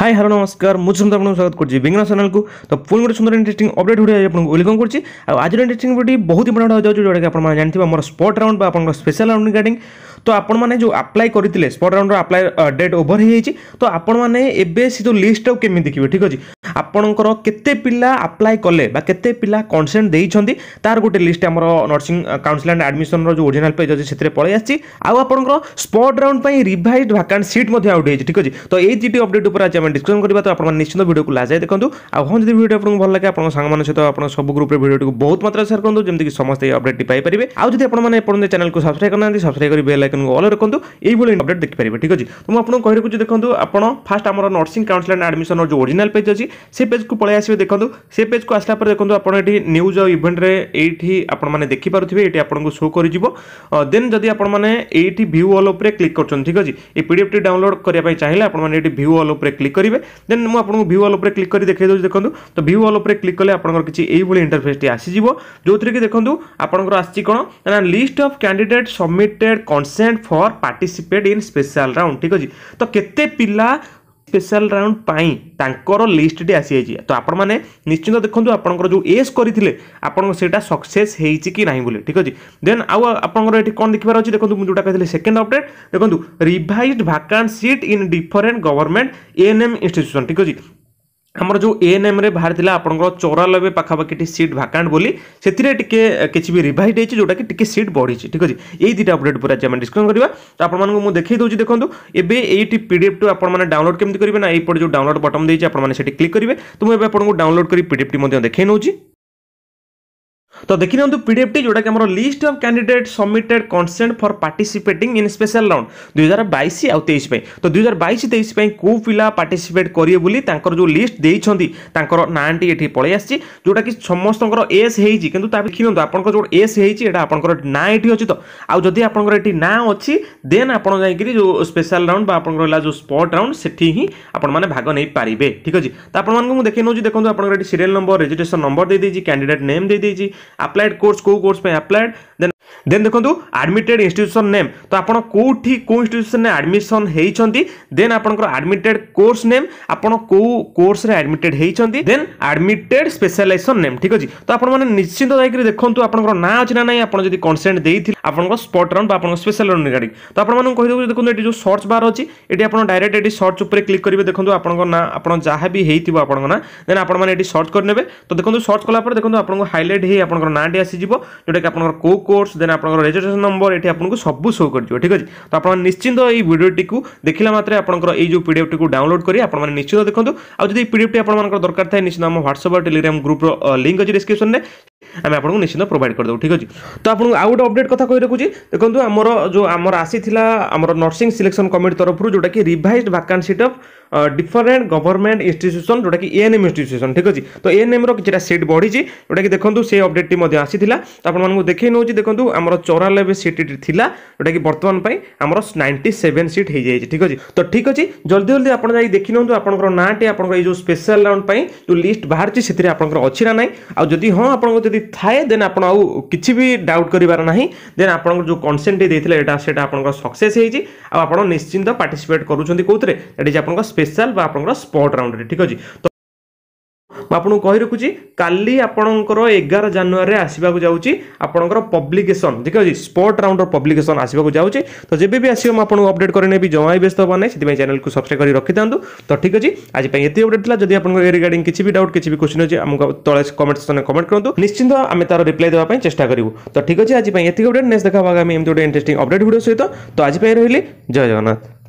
high hello ନମସ୍କାର ମୁଁ ସୁନ୍ଦର ଆପଣଙ୍କୁ ସ୍ୱାଗତ କରୁଛି ବିଜ୍ଞାନ ଚ୍ୟାନେଲକୁ ତ ପୁଣି ଗୋଟେ ସୁନ୍ଦର ଇଣ୍ଟରେଷ୍ଟିଂ ଅପଡେଟ୍ ଭିଡ଼ିଓ ଆପଣଙ୍କୁ ୱେଲକମ୍ କରୁଛି ଆଉ ଆଜିର ଇଣ୍ଟରେଷ୍ଟିଂ ଭିଡ଼ିଓ ବହୁତ ଇମ୍ପୋର୍ଟାଣ୍ଟ ହୋଇଯାଉଛି ଯେଉଁଟାକି ଆପଣମାନେ ଜାଣିଥିବେ ଆମର ସ୍ପଟ୍ ରାଉଣ୍ଡ ବା ଆପଣଙ୍କ ସ୍ପେଶାଲ ରାଉଣ୍ଡ ରିଗାର୍ଡିଂ তো ଆପଣମାନେ ଯେଉଁ ଆପ୍ଲାଏ କରିଥିଲେ ସ୍ପଟ୍ ରାଉଣ୍ଡର ଆପ୍ଲାଏ ଡେଟ୍ ଓଭର ହେଇଯାଇଛି ତ ଆପଣମାନେ ଏବେ ସେ ଯେଉଁ ଲିଷ୍ଟଟାକୁ କେମିତି ଦେଖିବେ ଠିକ୍ ଅଛି ଆପଣଙ୍କର କେତେ ପିଲା ଆପ୍ଲାଏ କଲେ ବା କେତେ ପିଲା କନସେଣ୍ଟ ଦେଇଛନ୍ତି ତାର ଗୋଟେ ଲିଷ୍ଟ ଆମର ନର୍ସିଂ କାଉନସିଲ୍ ଆଣ୍ଡ ଆଡ଼ମିସନର ଯେଉଁ ଓରିଜିନାଲ ପେଜ୍ ଅଛି ସେଥିରେ ପଳେଇ ଆସିଛି ଆଉ ଆପଣଙ୍କର ସ୍ପଟ୍ ରାଉଣ୍ଡ ପାଇଁ ରିଭାଇଜ୍ ଭାକାଣ୍ଟ ସିଟ୍ ମଧ୍ୟ ଆଉଟ୍ ହେଇଛି ଠିକ୍ ଅଛି ତ ଏଇ ଦୁଇଟି ଅପଡେଟ୍ ଉପରେ ଆଜି ଆମେ ଡିସ୍କସନ୍ କରିବା ତ ଆପଣମାନେ ନିଶ୍ଚିତ ଭିଡ଼ିଓକୁ ଲାଜାଇ ଦେଖନ୍ତୁ ଆଉ ହଁ ଯଦି ଭିଡ଼ିଓ ଆପଣଙ୍କୁ ଭଲ ଲାଗେ ଆପଣଙ୍କ ସାଙ୍ଗମାନଙ୍କ ସହିତ ଆପଣ ସବୁ ଗ୍ରୁପରେ ଭିଡ଼ିଓଟିକୁ ବହୁତ ମାତ୍ରାରେ ସେୟାର କରନ୍ତୁ ଯେମିତିକି ସମସ୍ତେ ଏଇ ଅପଡେଟ୍ଟି ପାଇପାରିବେ ଆଉ ଯଦି ଆପଣମାନେ ଏପର୍ଯ୍ୟନ୍ତ ଚ୍ୟାନେଲକୁ ସବସ୍କ୍ରାଇବ୍ କରିନାହାନ୍ତି ସବସ୍କ୍ରାଇବ୍ କରି ବେଲ୍ ଆଇକନ୍ ଆଇକନ୍କୁ ଅଲ୍ ରଖନ୍ତୁ ଏଇଭଳି ଅପଡ଼େଟ୍ ଦେଖିପାରିବେ ଠିକ୍ ଅଛି ତ ମୁଁ ଆପଣଙ୍କୁ କହି ରଖୁଛି ଦେଖନ୍ତୁ ଆପଣ ଫାଷ୍ଟ ଆମର ନର୍ସିଂ କାଉନସିଲ୍ ଆଣ୍ଡ ଆଡ଼ମିସନ୍ର ଯେଉଁ ଓରିଜିନାଲ୍ ପେଜ୍ ଅଛି ସେ ପେଜ୍କୁ ପଳେଇ ଆସିବେ ଦେଖନ୍ତୁ ସେ ପେଜ୍କୁ ଆସିଲା ପରେ ଦେଖନ୍ତୁ ଆପଣ ଏଠି ନ୍ୟୁଜ୍ ଆଉ ଇଭେଣ୍ଟରେ ଏଇଠି ଆପଣମାନେ ଦେଖିପାରୁଥିବେ ଏଠି ଆପଣଙ୍କୁ ଶୋ କରିଯିବ ଦେନ୍ ଯଦି ଆପଣମାନେ ଏଇଠି ଭ୍ୟୁ ଅଲ୍ ଉପରେ କ୍ଲିକ୍ କରୁଛନ୍ତି ଠିକ୍ ଅଛି ଏ ପିଡ଼ିଏଫ୍ଟି ଡାଉନଲୋଡ଼ କରିବା ପାଇଁ ଚାହିଁଲେ ଆପଣମାନେ ଏଠି ଭ୍ୟୁ ଅଲ୍ ଉପରେ କ୍ଲିକ୍ କରିବେ ଦେନ୍ ମୁଁ ଆପଣଙ୍କୁ ଭ୍ୟୁ ଅଲ୍ ଉପରେ କ୍ଲିକ୍ କରି ଦେଖାଇ ଦେଉଛି ଦେଖନ୍ତୁ ତ ଭ୍ୟୁ ଅଲ୍ ଉପରେ କ୍ଲିକ୍ କଲେ ଆପଣଙ୍କର କିଛି ଏଇଭଳି ଇଣ୍ଟରଫେସ୍ଟି ଆସିଯିବ ଯେଉଁଥିରେ କି ଦେଖନ୍ତୁ ଆପଣଙ୍କର ଆସିଛି କ'ଣ ନା list of candidate submitted consent for participate in special round ଠିକ୍ ଅଛି ତ କେତେ ପିଲା ସ୍ପେଶାଲ ରାଉଣ୍ଡ ପାଇଁ ତାଙ୍କର ଲିଷ୍ଟଟି ଆସିଯାଇଛି ତ ଆପଣମାନେ ନିଶ୍ଚିନ୍ତ ଦେଖନ୍ତୁ ଆପଣଙ୍କର ଯେଉଁ ଏସ୍ କରିଥିଲେ ଆପଣଙ୍କ ସେଇଟା ସକ୍ସେସ୍ ହେଇଛି କି ନାହିଁ ବୋଲି ଠିକ୍ ଅଛି ଦେନ୍ ଆଉ ଆପଣଙ୍କର ଏଠି କ'ଣ ଦେଖିବାର ଅଛି ଦେଖନ୍ତୁ ମୁଁ ଯେଉଁଟା କହିଥିଲି ସେକେଣ୍ଡ ଅପଡେଟ୍ ଦେଖନ୍ତୁ revised vacant seat in different government N M institution ଠିକ୍ ଅଛି ଆମର ଯେଉଁ ଏଏନ୍ଏମ୍ରେ ବାହାରିଥିଲା ଆପଣଙ୍କର ଚଉରାନବେ ପାଖାପାଖି ଟି ସିଟ୍ ଭାକାଣ୍ଟ ବୋଲି ସେଥିରେ ଟିକେ କିଛି ବି ରିଭାଇଟ୍ ହେଇଛି ଯେଉଁଟାକି ଟିକେ ସିଟ୍ ବଢ଼ିଛି ଠିକ୍ ଅଛି ଏଇ ଦୁଇଟା ଅପଡ଼େଟ୍ ଉପରେ ଆଜି ଆମେ ଡିସ୍କସ୍ କରିବା ତ ଆପଣମାନଙ୍କୁ ମୁଁ ଦେଖେଇ ଦେଉଛି ଦେଖନ୍ତୁ ଏବେ ଏଇଟି ପି ଡି ଏଫ୍ଟୁ ଆପଣମାନେ ଡାଉନଲୋଡ଼ କେମିତି କରିବେ ନା ଏଇପଟେ ଯେଉଁ ଡାଉନଲୋଡ଼ ବଟନ୍ ଦେଇଛି ଆପଣମାନେ ସେଠି କ୍ଲିକ୍ କରିବେ ତ ମୁଁ ଏବେ ଆପଣଙ୍କୁ ଡାଉନଲୋଡ଼ କରି ପି ଡି ଏଫ୍ଟି ମଧ୍ୟ ଦେଖେଇ ନେଉଛି তো দেখি নিয়ন্তু পিডিএফটি ଯେଉଁଟାକି ଆମର list of candidate submitted consent for participating in special round ଦୁଇହଜାର ବାଇଶ ଆଉ ତେଇଶ ପାଇଁ ତ ଦୁଇହଜାର ବାଇଶ ତେଇଶ ପାଇଁ କେଉଁ ପିଲା ପାର୍ଟିସିପେଟ୍ କରିବେ ବୋଲି ତାଙ୍କର ଯେଉଁ ଲିଷ୍ଟ ଦେଇଛନ୍ତି ତାଙ୍କର ନାଁଟି ଏଠି ପଳେଇ ଆସିଛି ଯେଉଁଟାକି ସମସ୍ତଙ୍କର ଏସ୍ ହେଇଛି କିନ୍ତୁ ତା ଦେଖି ନିଅନ୍ତୁ ଆପଣଙ୍କର ଯେଉଁ ଏସ୍ ହେଇଛି ଏଇଟା ଆପଣଙ୍କର ନାଁ ଏଠି ଅଛି ତ ଆଉ ଯଦି ଆପଣଙ୍କର ଏଠି ନାଁ ଅଛି ଦେନ୍ ଆପଣ ଯାଇକରି ଯେଉଁ ସ୍ପେଶାଲ ରାଉଣ୍ଡ ବା ଆପଣଙ୍କର ହେଲା ଯେଉଁ ସ୍ପଟ୍ ରାଉଣ୍ଡ ସେଠି ହିଁ ଆପଣମାନେ ଭାଗ ନେଇପାରିବେ ଠିକ୍ ଅଛି ତ ଆପଣମାନଙ୍କୁ ମୁଁ ଦେଖେଇ ନେଉଛି ଦେଖନ୍ତୁ ଆପଣଙ୍କର ଏଠି ସିରିଏଲ୍ ନମ୍ବର ରେଜିଷ୍ଟ୍ରେସନ ନମ୍ବର ଦେଇଦେଇଛି କ୍ୟାଣ୍ଡିଡେଟ୍ ନେମ୍ ଦେଇଦେଇଛି अप्लाइड कोर्स को कोर्स पे अप्लाइड देन দেন দেখুন আডমিটেড ইনস্টিट्यूशन নেম তো আপনার কোটি কেউ ইনস্টিट्यूशনে আডমিশন হয়েছেন দেন আপনার আডমিটেড কোর্স নেম আপনার কেউ কোর্সে আডমিটেড হয়েছেন দেন আডমিটেড স্পেশালাইজেসন নেম ঠিক আছে তো আপনার নিশ্চিন্ত যাইকি দেখুন আপনার না আছে না নাই আপনার যদি কনসেন্ট দিয়ে আপনার স্পট রাউন্ড বা আপনার স্পেশাল রাউন্ড রিগার্ডিং তো আপনার কহিদেবি দেখুন এটি যে সর্চ বার অছি এটি আপনার ডাইরেক্ট এটি সর্চ উপরে ক্লিক করবে দেখুন আপনার না আপনার যা বি হয়েছিল আপনার না দেন আপনার এটি সর্চ করে নেবে তো দেখুন সর্চ কলাপরে দেখুন আপনার হাইলাইট হয়ে আপনার নাঁটি আসিযোগ যেটাকি আপনার কেউ কোর্স দেন দেন আপনার রেজিষ্ট্রেসন নম্বর এটি আপনার সবু শো করবে ঠিক আছে তো আপনার নিশ্চিন্ত এই ভিডিওটিকে দেখিলা মাত্রে আপনার এই যে পিডিএফটি ডাউনলোড করে আপনার মানে নিশ্চিত দেখুন আউ যদি পিডিএফটি আপনার দরকার থাকে নিশ্চিত আমার হোয়াটসঅ্যাপ আর টেলিগ্রাম গ্রুপর লিঙ্ক আছে ডিসক্রিপশনে আমি আপনার নিশ্চিত প্রোভাইড করেদেবু ঠিক আছে তো আপনার আউ গোটে অপডেট কথা কই রাখুছি দেখুন আমার যে আমার আসিলা আমার নর্সিং সিলেকশন কমিটি তরফ যেটা কি revised vacant seat of different government institution যেটা কি এএনএম ইনস্টিট্যুসন ঠিক আছে তো এএনএমর কিছুটা সিট বড়িছে যেটা কি দেখুন সেই অপডেটটি মধ্যে আসিলা তো আপনার দেখাই নেছি দেখুন আমার চৌরানবে সিটটি লা যেটা কি বর্তমান পাই আমার নাইন্টি সেভেন সিট হয়ে যাই ঠিক আছে তো ঠিক আছে জলদি জলদি আপনার যাই দেখি নিউ আপনার নাঁটি আপনার এই যে স্পেশাল রাউন্ড পাই যে লিস্ট বাহারছি সেটি আপনার অছি না নাই আর যদি হ্যাঁ আপনার যদি जदि थाए देन आप कि भी डाउट करार ना देन आप जो कनसेंटी देता से सक्से आपत निश्चिंत पार्टिसपेट करुँच स्पेशल स्पट राउंड ठीक अच्छे तो ମୁଁ ଆପଣଙ୍କୁ କହି ରଖୁଛି କାଲି ଆପଣଙ୍କର ଏଗାର ଜାନୁଆରୀରେ ଆସିବାକୁ ଯାଉଛି ଆପଣଙ୍କର ପବ୍ଲିକେସନ୍ ଠିକ୍ ଅଛି ସ୍ପଟ୍ ରାଉଣ୍ଡର ପବ୍ଲିକେସନ୍ ଆସିବାକୁ ଯାଉଛି ତ ଯେବେ ବି ଆସିବ ମୁଁ ଆପଣଙ୍କୁ ଅପଡ଼େଟ୍ କରିନେବି ଜମା ବି ବ୍ୟସ୍ତ ହେବାର ନାହିଁ ସେଥିପାଇଁ ଚ୍ୟାନେଲକୁ ସବସ୍କ୍ରାଇବ୍ କରି ରଖିଥାନ୍ତୁ ତ ଠିକ୍ ଅଛି ଆଜି ପାଇଁ ଏତେ ଅପଡ଼େଟ୍ ଥିଲା ଯଦି ଆପଣଙ୍କ ଏ ରିଗାର୍ଡିଂ କିଛି ବି ଡାଉଟ୍ କିଛି ବି କୋଶ୍ଚିନ୍ ଅଛି ଆମକୁ ତଳେ କମେଣ୍ଟ ସେକ୍ସନରେ କମେଣ୍ଟ କରନ୍ତୁ ନିଶ୍ଚିନ୍ତ ଆମେ ତାର ରିପ୍ଲାଏ ଦେବା ପାଇଁ ଚେଷ୍ଟା କରିବୁ ତ ଠିକ୍ ଅଛି ଆଜି ପାଇଁ ଏତିକି ଅପଡ଼େଟ୍ ନେକ୍ସଟ ଦେଖା ହେବା ଆମେ ଏମିତି ଗୋଟେ ଇଣ୍ଟରେଷ୍ଟିଂ ଅପଡ଼େଟ୍ ଭିଡ଼ିଓ ସହିତ ତ ଆଜି ପାଇଁ ରହିଲି ଜୟ ଜଗନ୍ନାଥ